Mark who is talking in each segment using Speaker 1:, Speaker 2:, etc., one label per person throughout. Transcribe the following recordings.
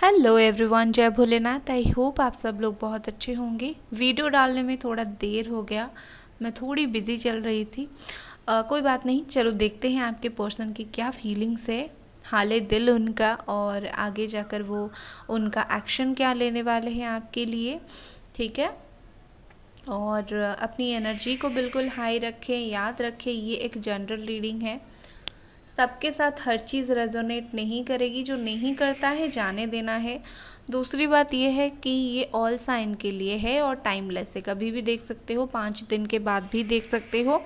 Speaker 1: hello everyone जय Bholenath I hope आप सब लोग बहुत अच्छे होंगे वीडियो डालने में थोड़ा देर हो गया मैं थोड़ी बिज़ी चल रही थी आ, कोई बात नहीं चलो देखते हैं आपके पर्सन की क्या फीलिंग्स है हाल दिल उनका और आगे जाकर वो उनका एक्शन क्या लेने वाले हैं आपके लिए ठीक है और अपनी एनर्जी को बिल्कुल हाई रखें याद रखें ये एक जनरल रीडिंग है सबके साथ हर चीज़ रेजोनेट नहीं करेगी जो नहीं करता है जाने देना है दूसरी बात यह है कि ये ऑल साइन के लिए है और टाइमलेस है कभी भी देख सकते हो पाँच दिन के बाद भी देख सकते हो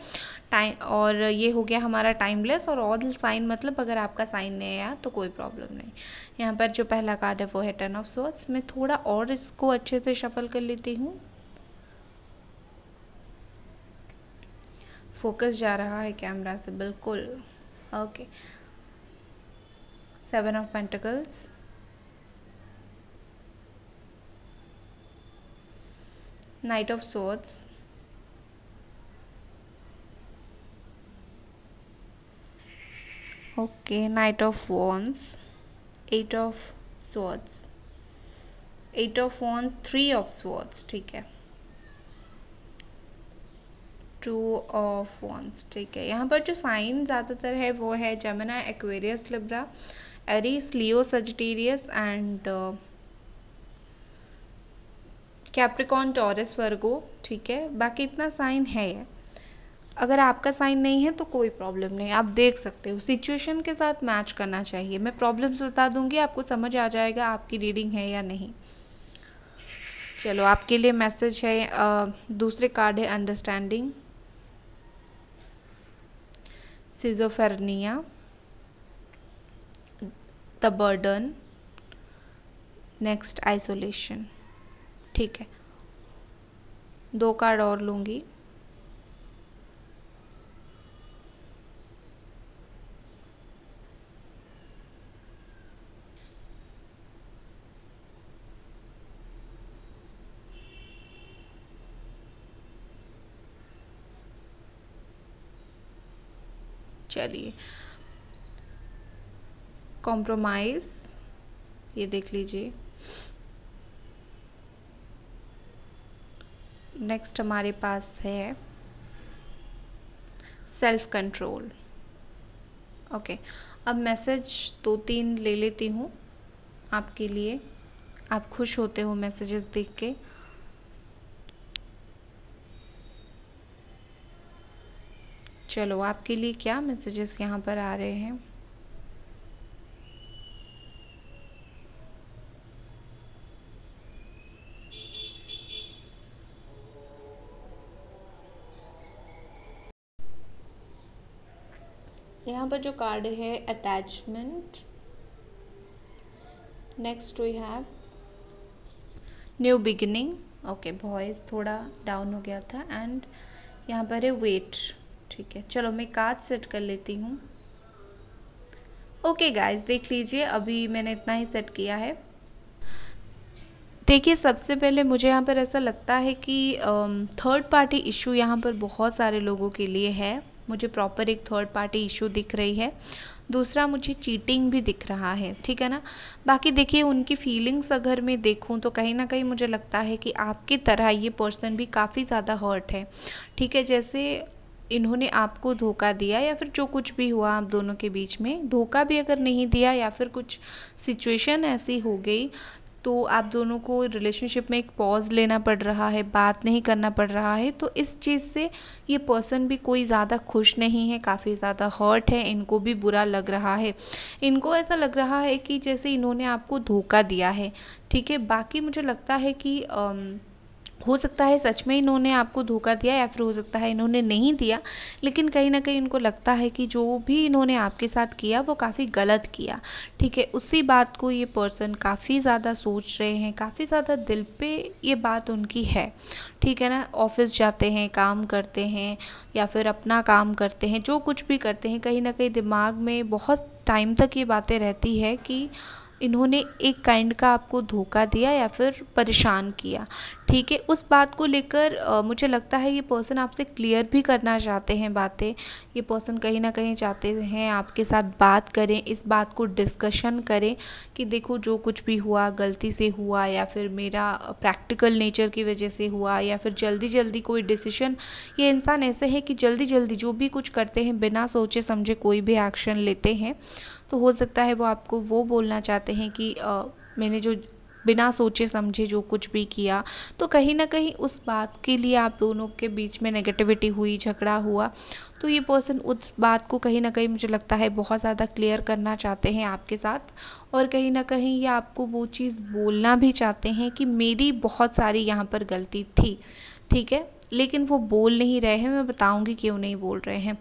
Speaker 1: टाइम और ये हो गया हमारा टाइमलेस और ऑल साइन मतलब अगर आपका साइन नहीं आया तो कोई प्रॉब्लम नहीं यहाँ पर जो पहला कार्ड है वो है टर्न ऑफ सोर्स मैं थोड़ा और इसको अच्छे से शफल कर लेती हूँ फोकस जा रहा है कैमरा से बिल्कुल okay seven of pentacles knight of swords okay knight of wands eight of swords eight of wands three of swords ठीक है टू ऑफ वॉन्स ठीक है यहाँ पर जो साइन ज़्यादातर है वो है Gemini Aquarius Libra Aries Leo Sagittarius and Capricorn Taurus Virgo ठीक है बाकी इतना साइन है अगर आपका साइन नहीं है तो कोई प्रॉब्लम नहीं आप देख सकते हो सिचुएशन के साथ मैच करना चाहिए मैं प्रॉब्लम्स बता दूंगी आपको समझ आ जाएगा आपकी रीडिंग है या नहीं चलो आपके लिए मैसेज है आ, uh, दूसरे कार्ड है understanding schizophrenia the burden next isolation ठीक है दो कार्ड और लूँगी चलिए कॉम्प्रोमाइज़ ये देख लीजिए नेक्स्ट हमारे पास है सेल्फ कंट्रोल ओके अब मैसेज दो तीन ले लेती हूँ आपके लिए आप खुश होते हो मैसेजेस देख के चलो आपके लिए क्या मैसेजेस यहाँ पर आ रहे हैं यहाँ पर जो कार्ड है attachment next we have new beginning okay voice थोड़ा डाउन हो गया था एंड यहाँ पर है वेट ठीक है चलो मैं काज सेट कर लेती हूँ ओके गाइस देख लीजिए अभी मैंने इतना ही सेट किया है देखिए सबसे पहले मुझे यहाँ पर ऐसा लगता है कि थर्ड पार्टी इशू यहाँ पर बहुत सारे लोगों के लिए है मुझे प्रॉपर एक थर्ड पार्टी इशू दिख रही है दूसरा मुझे चीटिंग भी दिख रहा है ठीक है ना बाकी देखिए उनकी फीलिंग्स अगर मैं देखूं तो कहीं ना कहीं मुझे लगता है कि आपकी तरह ये पर्सन भी काफ़ी ज़्यादा हर्ट है ठीक है जैसे इन्होंने आपको धोखा दिया या फिर जो कुछ भी हुआ आप दोनों के बीच में धोखा भी अगर नहीं दिया या फिर कुछ सिचुएशन ऐसी हो गई तो आप दोनों को रिलेशनशिप में एक पॉज लेना पड़ रहा है बात नहीं करना पड़ रहा है तो इस चीज़ से ये पर्सन भी कोई ज़्यादा खुश नहीं है काफ़ी ज़्यादा हर्ट है इनको भी बुरा लग रहा है इनको ऐसा लग रहा है कि जैसे इन्होंने आपको धोखा दिया है ठीक है बाकी मुझे लगता है कि आ, हो सकता है सच में इन्होंने आपको धोखा दिया या फिर हो सकता है इन्होंने नहीं दिया लेकिन कहीं ना कहीं इनको लगता है कि जो भी इन्होंने आपके साथ किया वो काफ़ी गलत किया ठीक है उसी बात को ये पर्सन काफ़ी ज़्यादा सोच रहे हैं काफ़ी ज़्यादा दिल पे ये बात उनकी है ठीक है ना ऑफिस जाते हैं काम करते हैं या फिर अपना काम करते हैं जो कुछ भी करते हैं कहीं ना कहीं दिमाग में बहुत टाइम तक ये बातें रहती है कि इन्होंने एक काइंड का आपको धोखा दिया या फिर परेशान किया ठीक है उस बात को लेकर मुझे लगता है ये पर्सन आपसे क्लियर भी करना चाहते हैं बातें ये पर्सन कहीं ना कहीं चाहते हैं आपके साथ बात करें इस बात को डिस्कशन करें कि देखो जो कुछ भी हुआ गलती से हुआ या फिर मेरा प्रैक्टिकल नेचर की वजह से हुआ या फिर जल्दी जल्दी कोई डिसीशन ये इंसान ऐसे है कि जल्दी जल्दी जो भी कुछ करते हैं बिना सोचे समझे कोई भी एक्शन लेते हैं तो हो सकता है वो आपको वो बोलना चाहते हैं कि आ, मैंने जो बिना सोचे समझे जो कुछ भी किया तो कहीं ना कहीं उस बात के लिए आप दोनों के बीच में नेगेटिविटी हुई झगड़ा हुआ तो ये पर्सन उस बात को कहीं ना कहीं मुझे लगता है बहुत ज़्यादा क्लियर करना चाहते हैं आपके साथ और कहीं ना कहीं ये आपको वो चीज़ बोलना भी चाहते हैं कि मेरी बहुत सारी यहाँ पर गलती थी ठीक है लेकिन वो बोल नहीं रहे हैं मैं बताऊँगी क्यों नहीं बोल रहे हैं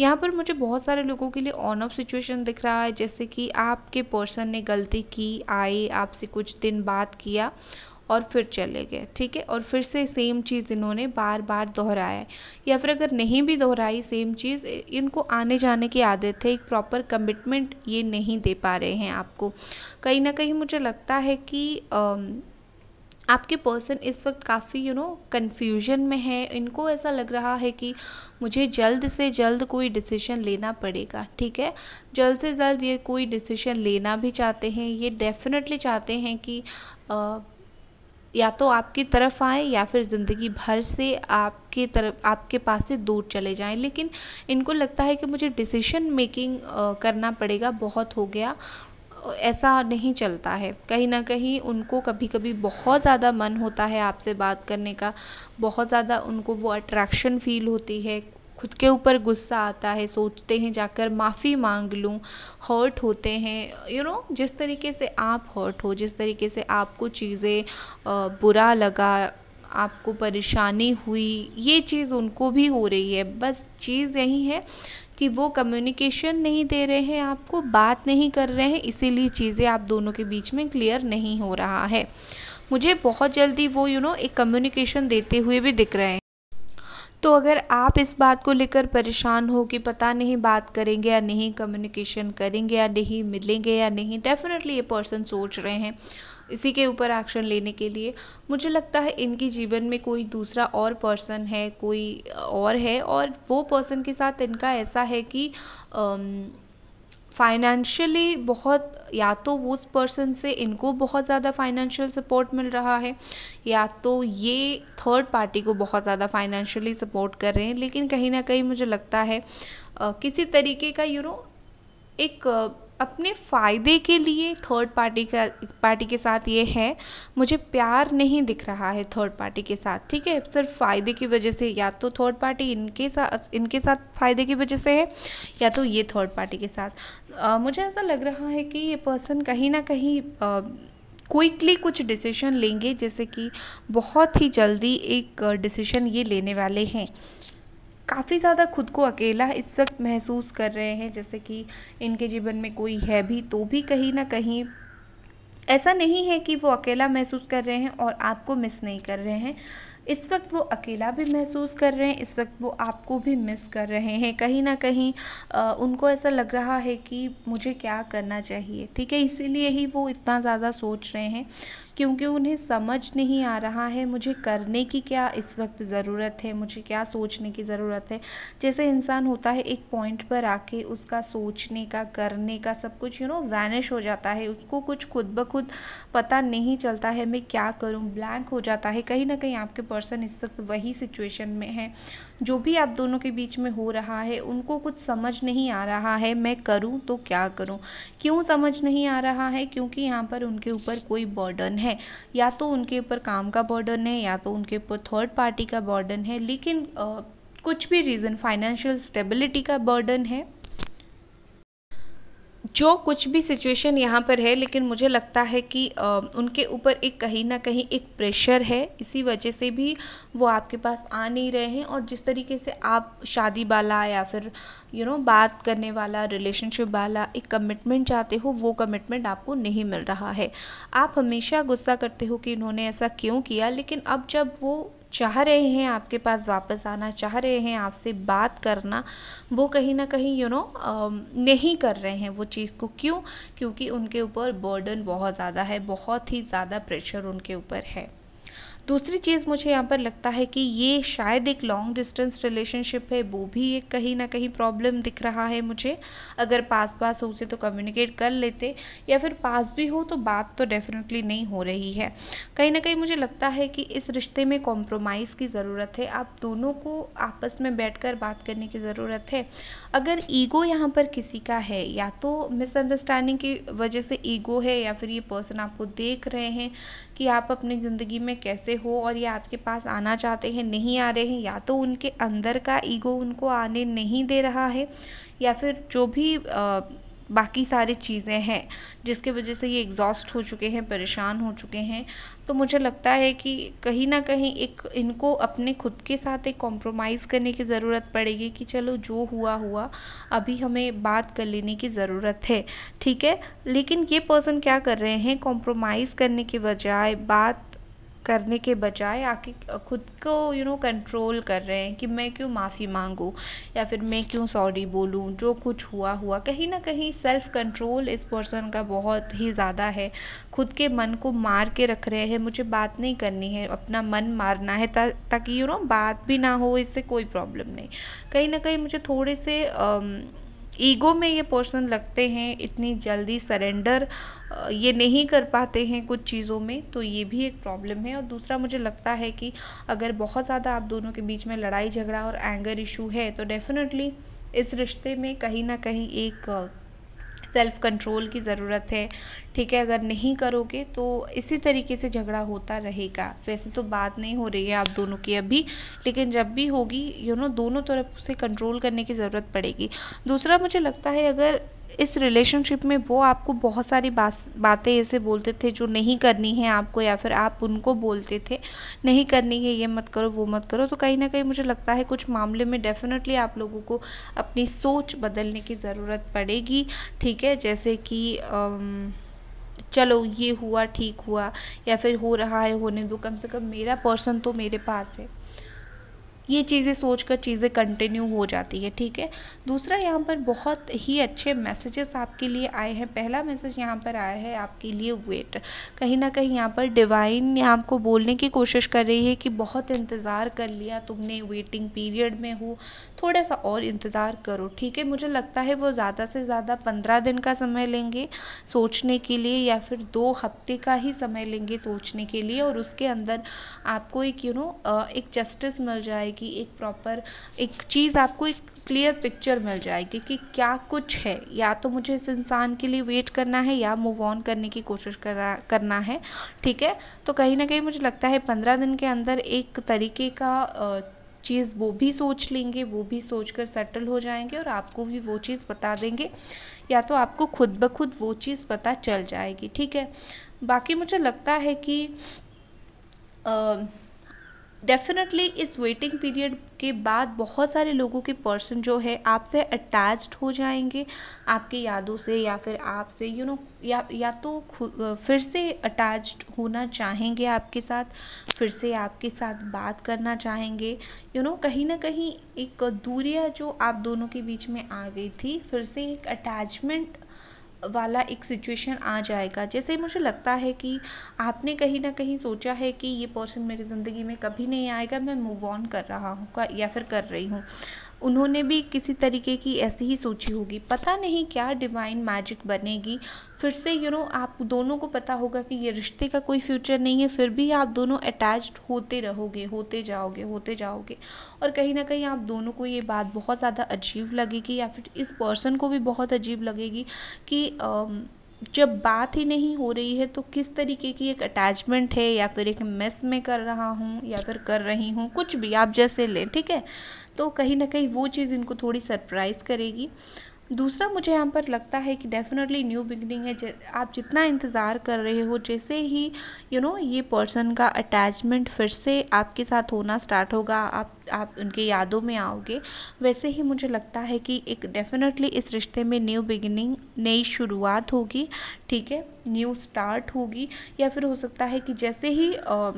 Speaker 1: यहाँ पर मुझे बहुत सारे लोगों के लिए ऑन ऑफ सिचुएशन दिख रहा है जैसे कि आपके पर्सन ने गलती की आए आपसे कुछ दिन बात किया और फिर चले गए ठीक है और फिर से सेम चीज़ इन्होंने बार बार दोहराया या फिर अगर नहीं भी दोहराई सेम चीज़ इनको आने जाने की आदत है एक प्रॉपर कमिटमेंट ये नहीं दे पा रहे हैं आपको कहीं ना कहीं मुझे लगता है कि आ, आपके पर्सन इस वक्त काफ़ी यू नो कन्फ्यूजन में है इनको ऐसा लग रहा है कि मुझे जल्द से जल्द कोई डिसीजन लेना पड़ेगा ठीक है जल्द से जल्द ये कोई डिसीजन लेना भी चाहते हैं ये डेफिनेटली चाहते हैं कि आ, या तो आपकी तरफ आए या फिर ज़िंदगी भर से आपके तरफ आपके पास से दूर चले जाएं लेकिन इनको लगता है कि मुझे डिसीशन मेकिंग करना पड़ेगा बहुत हो गया ऐसा नहीं चलता है कहीं ना कहीं उनको कभी कभी बहुत ज़्यादा मन होता है आपसे बात करने का बहुत ज़्यादा उनको वो अट्रैक्शन फील होती है खुद के ऊपर गुस्सा आता है सोचते हैं जाकर माफ़ी मांग लूँ हर्ट होते हैं यू you नो know, जिस तरीके से आप हर्ट हो जिस तरीके से आपको चीज़ें बुरा लगा आपको परेशानी हुई ये चीज़ उनको भी हो रही है बस चीज़ यही है कि वो कम्युनिकेशन नहीं दे रहे हैं आपको बात नहीं कर रहे हैं इसीलिए चीज़ें आप दोनों के बीच में क्लियर नहीं हो रहा है मुझे बहुत जल्दी वो यू you नो know, एक कम्युनिकेशन देते हुए भी दिख रहे हैं तो अगर आप इस बात को लेकर परेशान हो कि पता नहीं बात करेंगे या नहीं कम्युनिकेशन करेंगे या नहीं मिलेंगे या नहीं डेफिनेटली ये पर्सन सोच रहे हैं इसी के ऊपर एक्शन लेने के लिए मुझे लगता है इनके जीवन में कोई दूसरा और पर्सन है कोई और है और वो पर्सन के साथ इनका ऐसा है कि आम, फाइनेंशियली बहुत या तो उस पर्सन से इनको बहुत ज़्यादा फाइनेंशियल सपोर्ट मिल रहा है या तो ये थर्ड पार्टी को बहुत ज़्यादा फाइनेंशियली सपोर्ट कर रहे हैं लेकिन कहीं ना कहीं मुझे लगता है किसी तरीके का यू you नो know, एक अपने फ़ायदे के लिए थर्ड पार्टी का पार्टी के साथ ये है मुझे प्यार नहीं दिख रहा है थर्ड पार्टी के साथ ठीक है सिर्फ फ़ायदे की वजह से या तो थर्ड पार्टी इनके साथ इनके साथ फ़ायदे की वजह से है या तो ये थर्ड पार्टी के साथ आ, मुझे ऐसा लग रहा है कि ये पर्सन कहीं ना कहीं क्विकली कुछ डिसीजन लेंगे जैसे कि बहुत ही जल्दी एक डिसीजन ये लेने वाले हैं काफ़ी ज़्यादा खुद को अकेला इस वक्त महसूस कर रहे हैं जैसे कि इनके जीवन में कोई है भी तो भी कहीं ना कहीं ऐसा नहीं है कि वो अकेला महसूस कर रहे हैं और आपको मिस नहीं कर रहे हैं इस वक्त वो अकेला भी महसूस कर रहे हैं इस वक्त वो आपको भी मिस कर रहे हैं कहीं ना कहीं आ, उनको ऐसा लग रहा है कि मुझे क्या करना चाहिए ठीक है इसीलिए ही वो इतना ज़्यादा सोच रहे हैं क्योंकि उन्हें समझ नहीं आ रहा है मुझे करने की क्या इस वक्त ज़रूरत है मुझे क्या सोचने की ज़रूरत है जैसे इंसान होता है एक पॉइंट पर आके उसका सोचने का करने का सब कुछ यू नो वैनिश हो जाता है उसको कुछ खुद ब खुद पता नहीं चलता है मैं क्या करूँ ब्लैंक हो जाता है कहीं ना कहीं आपके पर्सन इस वक्त वही सिचुएशन में है जो भी आप दोनों के बीच में हो रहा है उनको कुछ समझ नहीं आ रहा है मैं करूँ तो क्या करूँ क्यों समझ नहीं आ रहा है क्योंकि यहाँ पर उनके ऊपर कोई बर्डन है या तो उनके ऊपर काम का बर्डन है या तो उनके ऊपर थर्ड पार्टी का बर्डन है लेकिन आ, कुछ भी रीज़न फाइनेंशियल स्टेबिलिटी का बर्डन है जो कुछ भी सिचुएशन यहाँ पर है लेकिन मुझे लगता है कि उनके ऊपर एक कहीं ना कहीं एक प्रेशर है इसी वजह से भी वो आपके पास आ नहीं रहे हैं और जिस तरीके से आप शादी वाला या फिर यू नो बात करने वाला रिलेशनशिप वाला एक कमिटमेंट चाहते हो वो कमिटमेंट आपको नहीं मिल रहा है आप हमेशा गुस्सा करते हो कि इन्होंने ऐसा क्यों किया लेकिन अब जब वो चाह रहे हैं आपके पास वापस आना चाह रहे हैं आपसे बात करना वो कहीं ना कहीं यू नो नहीं कर रहे हैं वो चीज़ को क्यों क्योंकि उनके ऊपर बर्डन बहुत ज़्यादा है बहुत ही ज़्यादा प्रेशर उनके ऊपर है दूसरी चीज़ मुझे यहाँ पर लगता है कि ये शायद एक लॉन्ग डिस्टेंस रिलेशनशिप है वो भी एक कहीं ना कहीं प्रॉब्लम दिख रहा है मुझे अगर पास पास हो तो कम्युनिकेट कर लेते या फिर पास भी हो तो बात तो डेफिनेटली नहीं हो रही है कहीं ना कहीं मुझे लगता है कि इस रिश्ते में कॉम्प्रोमाइज़ की ज़रूरत है आप दोनों को आपस में कर बात करने की ज़रूरत है अगर ईगो यहाँ पर किसी का है या तो मिसअंडरस्टैंडिंग की वजह से ईगो है या फिर ये पर्सन आपको देख रहे हैं कि आप अपनी ज़िंदगी में कैसे से हो और ये आपके पास आना चाहते हैं नहीं आ रहे हैं या तो उनके अंदर का ईगो उनको आने नहीं दे रहा है या फिर जो भी आ, बाकी सारी चीज़ें हैं जिसके वजह से ये एग्जॉस्ट हो चुके हैं परेशान हो चुके हैं तो मुझे लगता है कि कहीं ना कहीं एक इनको अपने खुद के साथ एक कॉम्प्रोमाइज़ करने की ज़रूरत पड़ेगी कि चलो जो हुआ हुआ अभी हमें बात कर लेने की ज़रूरत है ठीक है लेकिन ये पर्सन क्या कर रहे हैं कॉम्प्रोमाइज़ करने के बजाय बात करने के बजाय आके खुद को यू नो कंट्रोल कर रहे हैं कि मैं क्यों माफ़ी मांगूँ या फिर मैं क्यों सॉरी बोलूँ जो कुछ हुआ हुआ कहीं ना कहीं सेल्फ कंट्रोल इस पर्सन का बहुत ही ज़्यादा है खुद के मन को मार के रख रहे हैं मुझे बात नहीं करनी है अपना मन मारना है ता, ताकि यू नो बात भी ना हो इससे कोई प्रॉब्लम नहीं कहीं ना कहीं मुझे थोड़े से आम, ईगो में ये पर्सन लगते हैं इतनी जल्दी सरेंडर ये नहीं कर पाते हैं कुछ चीज़ों में तो ये भी एक प्रॉब्लम है और दूसरा मुझे लगता है कि अगर बहुत ज़्यादा आप दोनों के बीच में लड़ाई झगड़ा और एंगर इशू है तो डेफिनेटली इस रिश्ते में कहीं ना कहीं एक सेल्फ कंट्रोल की ज़रूरत है ठीक है अगर नहीं करोगे तो इसी तरीके से झगड़ा होता रहेगा वैसे तो बात नहीं हो रही है आप दोनों की अभी लेकिन जब भी होगी यू नो दोनों तरफ से कंट्रोल करने की ज़रूरत पड़ेगी दूसरा मुझे लगता है अगर इस रिलेशनशिप में वो आपको बहुत सारी बात बातें ऐसे बोलते थे जो नहीं करनी है आपको या फिर आप उनको बोलते थे नहीं करनी है ये मत करो वो मत करो तो कहीं ना कहीं मुझे लगता है कुछ मामले में डेफिनेटली आप लोगों को अपनी सोच बदलने की ज़रूरत पड़ेगी ठीक है जैसे कि चलो ये हुआ ठीक हुआ या फिर हो रहा है होने दो कम से कम मेरा पर्सन तो मेरे पास है ये चीज़ें सोचकर चीज़ें कंटिन्यू हो जाती है ठीक है दूसरा यहाँ पर बहुत ही अच्छे मैसेजेस आपके लिए आए हैं पहला मैसेज यहाँ पर आया है आपके लिए वेट कहीं ना कहीं यहाँ पर डिवाइन आपको बोलने की कोशिश कर रही है कि बहुत इंतज़ार कर लिया तुमने वेटिंग पीरियड में हो थोड़ा सा और इंतज़ार करो ठीक है मुझे लगता है वो ज़्यादा से ज़्यादा पंद्रह दिन का समय लेंगे सोचने के लिए या फिर दो हफ्ते का ही समय लेंगे सोचने के लिए और उसके अंदर आपको एक यू you नो know, एक जस्टिस मिल जाएगी जाएगी एक प्रॉपर एक चीज़ आपको एक क्लियर पिक्चर मिल जाएगी कि क्या कुछ है या तो मुझे इस इंसान के लिए वेट करना है या मूव ऑन करने की कोशिश करा करना है ठीक है तो कहीं ना कहीं मुझे लगता है पंद्रह दिन के अंदर एक तरीके का चीज़ वो भी सोच लेंगे वो भी सोच कर सेटल हो जाएंगे और आपको भी वो चीज़ बता देंगे या तो आपको खुद ब खुद वो चीज़ पता चल जाएगी ठीक है बाकी मुझे लगता है कि आ, डेफिनेटली इस वेटिंग पीरियड के बाद बहुत सारे लोगों के पर्सन जो है आपसे अटैच्ड हो जाएंगे आपकी यादों से या फिर आपसे यू नो या या तो फिर से अटैच्ड होना चाहेंगे आपके साथ फिर से आपके साथ बात करना चाहेंगे यू you नो know, कहीं ना कहीं एक दूरिया जो आप दोनों के बीच में आ गई थी फिर से एक अटैचमेंट वाला एक सिचुएशन आ जाएगा जैसे मुझे लगता है कि आपने कहीं ना कहीं सोचा है कि ये पर्सन मेरी ज़िंदगी में कभी नहीं आएगा मैं मूव ऑन कर रहा हूँ या फिर कर रही हूँ उन्होंने भी किसी तरीके की ऐसी ही सोची होगी पता नहीं क्या डिवाइन मैजिक बनेगी फिर से यू नो आप दोनों को पता होगा कि ये रिश्ते का कोई फ्यूचर नहीं है फिर भी आप दोनों अटैच्ड होते रहोगे होते जाओगे होते जाओगे और कहीं ना कहीं आप दोनों को ये बात बहुत ज़्यादा अजीब लगेगी या फिर इस पर्सन को भी बहुत अजीब लगेगी कि आ, जब बात ही नहीं हो रही है तो किस तरीके की एक अटैचमेंट है या फिर एक मेस में कर रहा हूँ या फिर कर रही हूँ कुछ भी आप जैसे लें ठीक है तो कहीं ना कहीं वो चीज़ इनको थोड़ी सरप्राइज़ करेगी दूसरा मुझे यहाँ पर लगता है कि डेफिनेटली न्यू बिगनिंग है आप जितना इंतज़ार कर रहे हो जैसे ही यू you नो know, ये पर्सन का अटैचमेंट फिर से आपके साथ होना स्टार्ट होगा आप आप उनके यादों में आओगे वैसे ही मुझे लगता है कि एक डेफिनेटली इस रिश्ते में न्यू बिगिनिंग नई शुरुआत होगी ठीक है न्यू स्टार्ट होगी या फिर हो सकता है कि जैसे ही ah,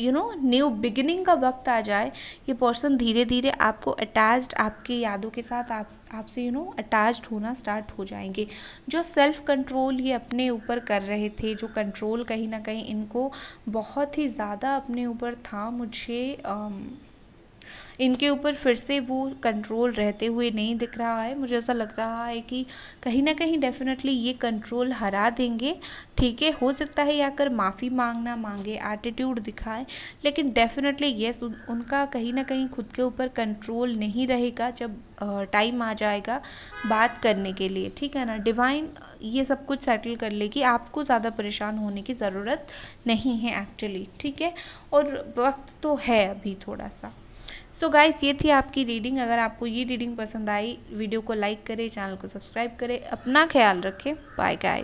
Speaker 1: you know new beginning का वक्त आ जाए ये पर्सन धीरे धीरे आपको अटैच्ड आपके यादों के साथ आप आपसे यू नो अटैच्ड होना स्टार्ट हो जाएंगे जो सेल्फ कंट्रोल ये अपने ऊपर कर रहे थे जो कंट्रोल कहीं ना कहीं इनको बहुत ही ज़्यादा अपने ऊपर था मुझे um, इनके ऊपर फिर से वो कंट्रोल रहते हुए नहीं दिख रहा है मुझे ऐसा लग रहा है कि कहीं ना कहीं डेफिनेटली ये कंट्रोल हरा देंगे ठीक है हो सकता है आकर माफ़ी मांगना मांगे एटीट्यूड दिखाएं लेकिन डेफिनेटली येस उनका कहीं ना कहीं खुद के ऊपर कंट्रोल नहीं रहेगा जब टाइम आ जाएगा बात करने के लिए ठीक है ना डिवाइन ये सब कुछ सेटल कर लेगी आपको ज़्यादा परेशान होने की ज़रूरत नहीं है एक्चुअली ठीक है और वक्त तो है अभी थोड़ा सा सो so गाइस ये थी आपकी रीडिंग अगर आपको ये रीडिंग पसंद आई वीडियो को लाइक करें चैनल को सब्सक्राइब करें अपना ख्याल रखें बाय गाइस